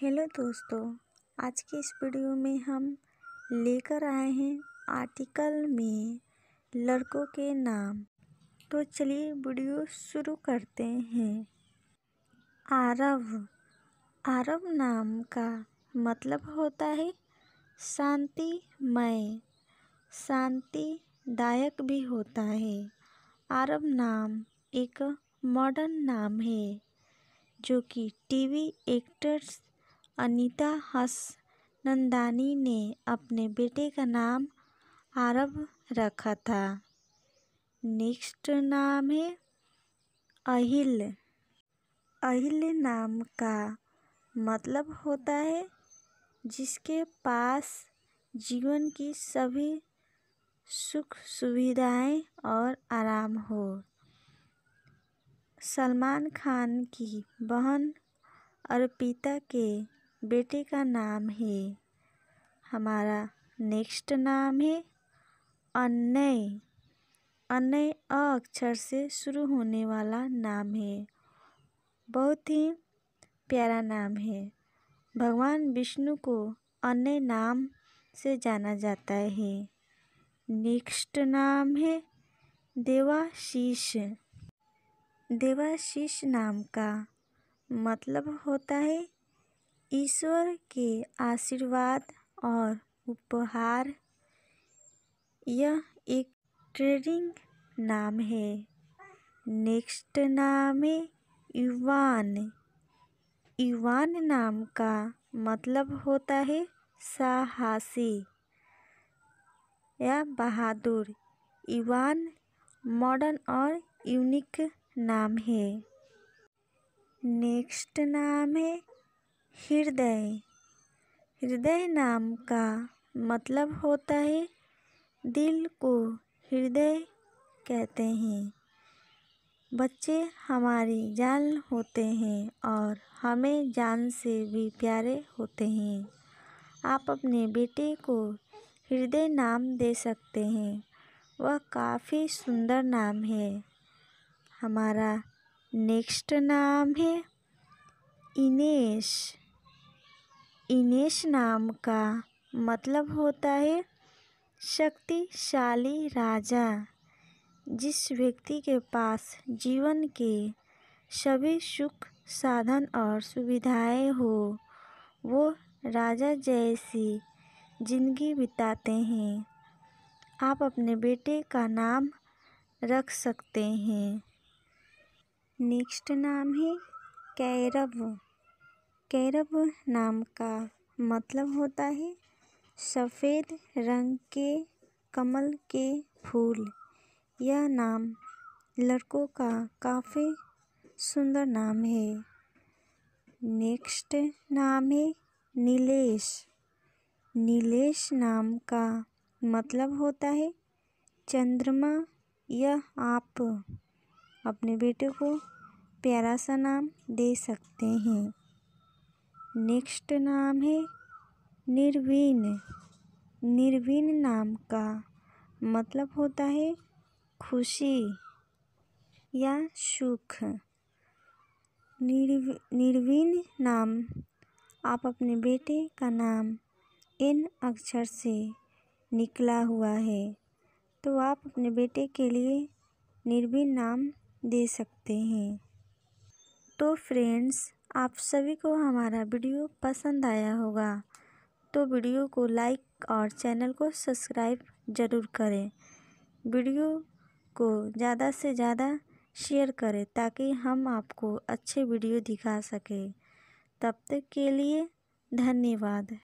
hello दोस्तों आज के इस वीडियो में हम लेकर आए हैं आर्टिकल में लड़कों के नाम तो चलिए वीडियो शुरू करते हैं आरव आरव नाम का मतलब होता है शांतिमय शांतिदायक भी होता है आरव नाम एक मॉडर्न नाम है जो कि टीवी एक्टर्स अनीता हसनंदानी ने अपने बेटे का नाम आरव रखा था नेक्स्ट नाम है अहिल अहिल नाम का मतलब होता है जिसके पास जीवन की सभी सुख सुविधाएं और आराम हो सलमान खान की बहन अर्पिता के बेटे का नाम है हमारा नेक्स्ट नाम है अन्य अन्य अ अक्षर से शुरू होने वाला नाम है बहुत ही प्यारा नाम है भगवान विष्णु को अन्य नाम से जाना जाता है नेक्स्ट नाम है देवाशीष देवाशीष नाम का मतलब होता है ईश्वर के आशीर्वाद और उपहार यह एक ट्रेडिंग नाम है नेक्स्ट नाम है इवान ईवान नाम का मतलब होता है साहसी या बहादुर ईवान मॉडर्न और यूनिक नाम है नेक्स्ट नाम है हृदय हृदय नाम का मतलब होता है दिल को हृदय कहते हैं बच्चे हमारी जान होते हैं और हमें जान से भी प्यारे होते हैं आप अपने बेटे को हृदय नाम दे सकते हैं वह काफ़ी सुंदर नाम है हमारा नेक्स्ट नाम है इनेश इनेश नाम का मतलब होता है शक्तिशाली राजा जिस व्यक्ति के पास जीवन के सभी सुख साधन और सुविधाएं हो वो राजा जैसी ज़िंदगी बिताते हैं आप अपने बेटे का नाम रख सकते हैं नेक्स्ट नाम है कैरव कैरब नाम का मतलब होता है सफेद रंग के कमल के फूल यह नाम लड़कों का काफी सुंदर नाम है नेक्स्ट नाम है नीलेश नीलेश नाम का मतलब होता है चंद्रमा यह आप अपने बेटे को प्यारा सा नाम दे सकते हैं नेक्स्ट नाम है निर्वीन निर्वीन नाम का मतलब होता है खुशी या सुख निर्व निर्वीन नाम आप अपने बेटे का नाम इन अक्षर से निकला हुआ है तो आप अपने बेटे के लिए निर्वीन नाम दे सकते हैं तो फ्रेंड्स आप सभी को हमारा वीडियो पसंद आया होगा तो वीडियो को लाइक और चैनल को सब्सक्राइब ज़रूर करें वीडियो को ज़्यादा से ज़्यादा शेयर करें ताकि हम आपको अच्छे वीडियो दिखा सकें तब तक के लिए धन्यवाद